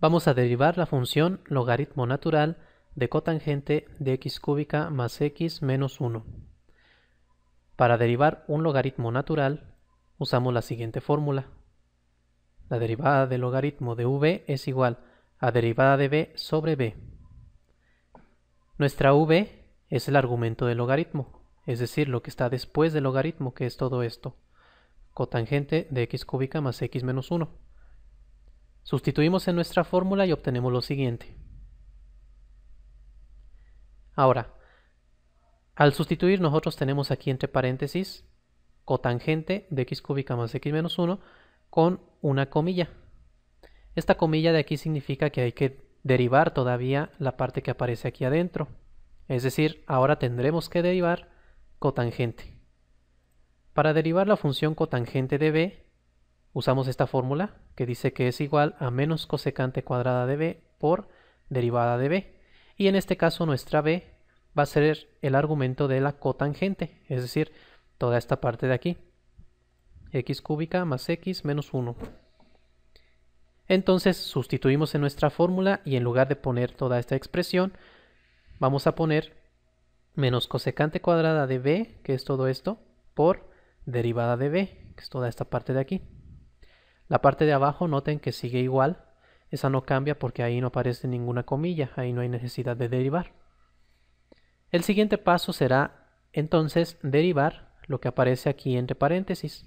Vamos a derivar la función logaritmo natural de cotangente de x cúbica más x menos 1. Para derivar un logaritmo natural, usamos la siguiente fórmula. La derivada del logaritmo de v es igual a derivada de b sobre b. Nuestra v es el argumento del logaritmo, es decir, lo que está después del logaritmo, que es todo esto, cotangente de x cúbica más x menos 1. Sustituimos en nuestra fórmula y obtenemos lo siguiente. Ahora, al sustituir nosotros tenemos aquí entre paréntesis cotangente de x cúbica más x menos 1 con una comilla. Esta comilla de aquí significa que hay que derivar todavía la parte que aparece aquí adentro. Es decir, ahora tendremos que derivar cotangente. Para derivar la función cotangente de b, usamos esta fórmula que dice que es igual a menos cosecante cuadrada de b por derivada de b. Y en este caso nuestra b va a ser el argumento de la cotangente, es decir, toda esta parte de aquí. x cúbica más x menos 1. Entonces sustituimos en nuestra fórmula y en lugar de poner toda esta expresión, vamos a poner menos cosecante cuadrada de b, que es todo esto, por derivada de b, que es toda esta parte de aquí. La parte de abajo noten que sigue igual, esa no cambia porque ahí no aparece ninguna comilla, ahí no hay necesidad de derivar. El siguiente paso será entonces derivar lo que aparece aquí entre paréntesis.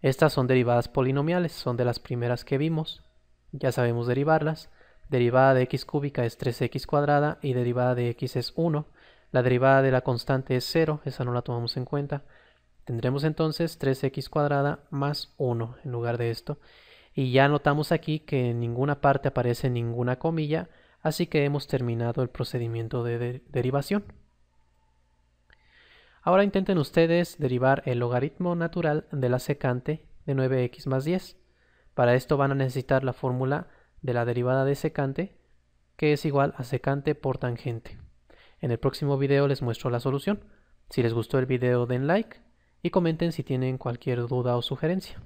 Estas son derivadas polinomiales, son de las primeras que vimos, ya sabemos derivarlas. Derivada de x cúbica es 3x cuadrada y derivada de x es 1. La derivada de la constante es 0, esa no la tomamos en cuenta. Tendremos entonces 3x cuadrada más 1 en lugar de esto. Y ya notamos aquí que en ninguna parte aparece ninguna comilla, así que hemos terminado el procedimiento de, derivación. Ahora intenten ustedes derivar el logaritmo natural de la secante de 9x más 10. Para esto van a necesitar la fórmula de la derivada de secante, que es igual a secante por tangente. En el próximo video les muestro la solución. Si les gustó el video den like, y comenten si tienen cualquier duda o sugerencia.